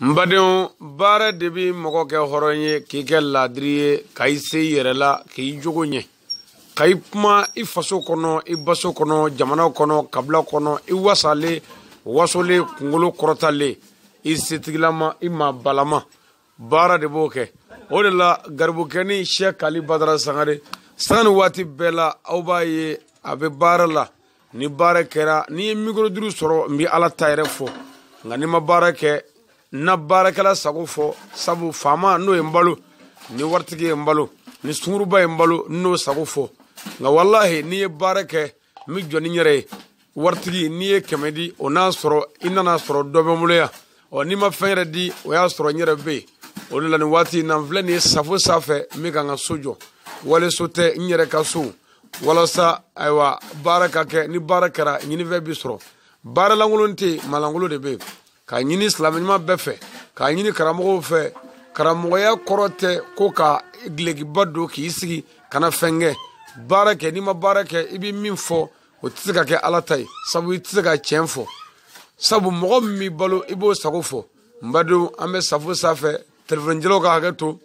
n badenw baara de bi mɔgɔ kɛ hɔrɔn ye k'i kɛ laadiri ye ka i se i yɛrɛ la k'i jogo ɲɛ ka i kuma i faso kɔnɔ i baso kɔnɔ jamana kɔnɔ kabila kɔnɔ i wasalen wasolen kungolo kɔrɔtalen i setigilama i ma balama baara de b'o kɛ o de la garibukɛni shɛk ali badara sangare sanga ni waati bɛɛ la aw b'a ye a bɛ baara la ni baara kɛra n'i ye mikoro duuru sɔrɔ n bɛ ala ta yɛrɛ fɔ nka n'i ma baara kɛ na baarakɛla sago fɔ sabu faama n'o ye n balo ni waritigi ye n balo ni sunguruba ye n balo n'o sago fɔ nka walahi n'i ye baara kɛ n bɛ jɔ ni n yɛrɛ ye waritigi n'i ye kɛmɛ di o n'a sɔrɔ i nana sɔrɔ dɔ bɛ n bolo yan ɔ n'i ma fɛn yɛrɛ di o y'a sɔrɔ n yɛrɛ bɛ yen o de la nin waati in na n filɛ nin ye safo sanfɛ n bɛ ka n ka so jɔ waleso tɛ n yɛrɛ ka so walasa ayiwa baara ka kɛ ni baara kɛra ɲinifɛn bɛ sɔrɔ baara lankolon tɛ yen malankolon de bɛ yen. k'a ɲini silamɛɲuman bɛɛ fɛ k'a ɲini karamɔgɔw fɛ karamɔgɔya kɔrɔ tɛ ko ka dulekiba don k'i sigi kana fɛn kɛ baara kɛ n'i ma baara kɛ i bɛ min fɔ o tɛ se ka kɛ ala ta ye sabu i tɛ se ka tiɲɛ fɔ sabu mɔgɔ min b'i balo i b'o sago fɔ n badenw an bɛ safo sanfɛ telefɔnidilaw ka hakɛ to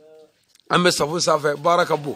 an bɛ safo sanfɛ baara ka bon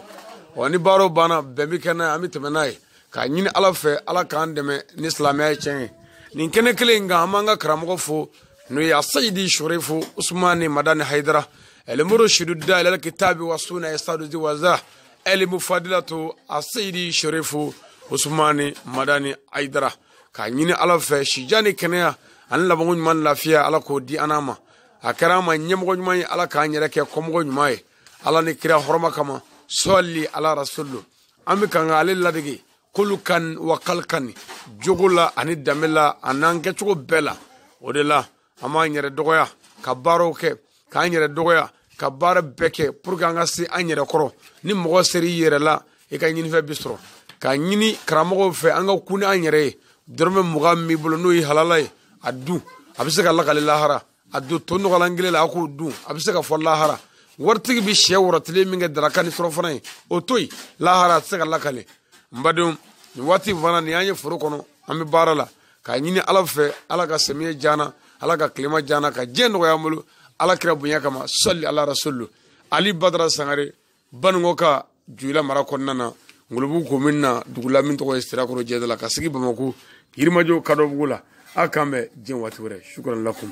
wa ni baaraw banna bɛn bɛ kɛ n'a ye an bɛ tɛmɛ n'a ye k'a ɲini ala fɛ ala k'an dɛmɛ ni silamɛya ye tiɲɛ ye nin kɛnɛ kelen in kan an b'an ka karamɔgɔ fo nuya saidi shurifu usmani madani haidara elimuru shiduda ilal kitabi wa suna yasaduzi wazah elimu fadilatu asaidi shurifu usmani madani haidara ka ɲini ala fɛ sijani kɛnɛya ani labanko ɲuman lafiya ala k'o di ana ma a kɛra ma ɲɛmɔgɔ ɲuman ye ala k'an yɛrɛ kɛ kɔmɔgɔ ɲuman ye ala ni kira hɔrɔma kama sɔli ala rasulu an bɛ kan ka ale ladege kolu kan wa kan jogo la ani danbe la a n'an kɛcogo bɛɛ la o de la an b'an yɛrɛ dɔgɔya ka baaraw kɛ k'an yɛrɛ dɔgɔya ka baara bɛɛ kɛ pour que an ka se an yɛrɛ kɔrɔ ni mɔgɔ seri i yɛrɛ la i ka ɲinifɛn bi sɔrɔ k'a ɲini karamɔgɔw fɛ an ka kun ni an yɛrɛ ye dɔrɔmɛ mugan min bolo n'o ye halala ye a dun a bɛ se ka lakali lahara a don to nɔgɔlan kelen la a k'o dun a bɛ se ka fɔ lahara waritigi bi sɛ wɔrɔtile min kɛ daraka ni surɔfana ye o to yen lahara a tɛ se ka lakale n badenw nin waati fana nin an ye foro kɔnɔ an bɛ baara la k'a ɲini ala fɛ ala ka samiyɛ diya ala ka tilema jana ka diɲɛ nɔgɔya an bolo ala kira bonya kama sali ala rasulu ali badara sangare baningo ka juyila mara kɔnɔna na ngolobugu komin na dugula min tɔgɔ ye sirakɔrɔ jɛda la ka sigi bamako yirimajɔ kadɔbugu la a kan bɛ diɲɛ waati wɛrɛ sukuran lakum